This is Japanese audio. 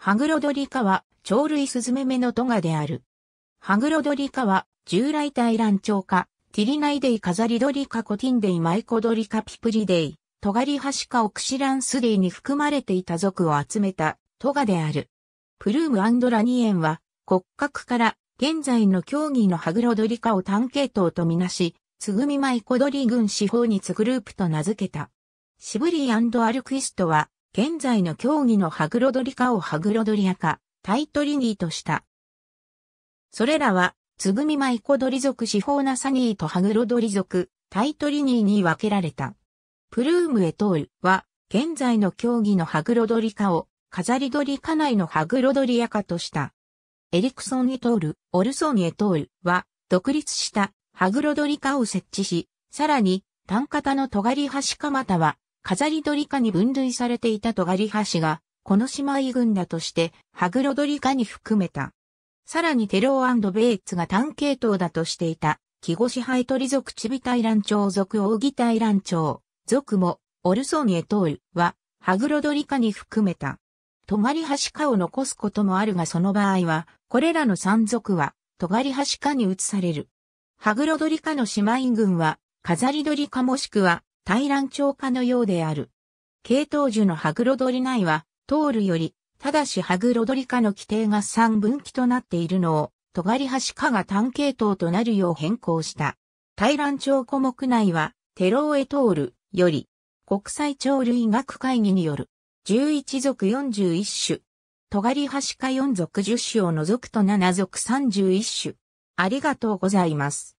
ハグロドリカは、鳥類スズメメのトガである。ハグロドリカは、従来対卵鳥化、ティリナイデイカザリドリカコティンデイマイコドリカピプリデイ、トガリハシカオクシランスデイに含まれていた族を集めたトガである。プルームアンドラニエンは、骨格から現在の競技のハグロドリカを単系統とみなし、つぐみマイコドリ軍四方につグループと名付けた。シブリーアルクイストは、現在の競技のハグロドリカをハグロドリアか、タイトリニーとした。それらは、つぐみマイコドリ族シフォーナサニーとハグロドリ族、タイトリニーに分けられた。プルームエトールは、現在の競技のハグロドリカを、飾りリ家内のハグロドリアカとした。エリクソンエトール、オルソンエトールは、独立したハグロドリカを設置し、さらに、単型の尖りカまたは、飾り鳥科に分類されていたトガリハシが、この姉妹群だとして、ハグロドリ科に含めた。さらにテローベイツが単系統だとしていた、木越支配鳥族チビタイラン鳥族オウギタイラン鳥族も、オルソニエトールは、ハグロドリ科に含めた。トガリハシ科を残すこともあるがその場合は、これらの山族は、トガリハシ科に移される。ハグロドリ科の姉妹群は、飾り鳥科もしくは、対乱超化のようである。系統樹のハグロドリ内は、通るより、ただしハグロドリ科の規定が3分岐となっているのを、トガリハシ科が単系統となるよう変更した。対乱超古目内は、テローエトールより、国際鳥類学会議による、11属41種、トガリハシ科4属10種を除くと7属31種。ありがとうございます。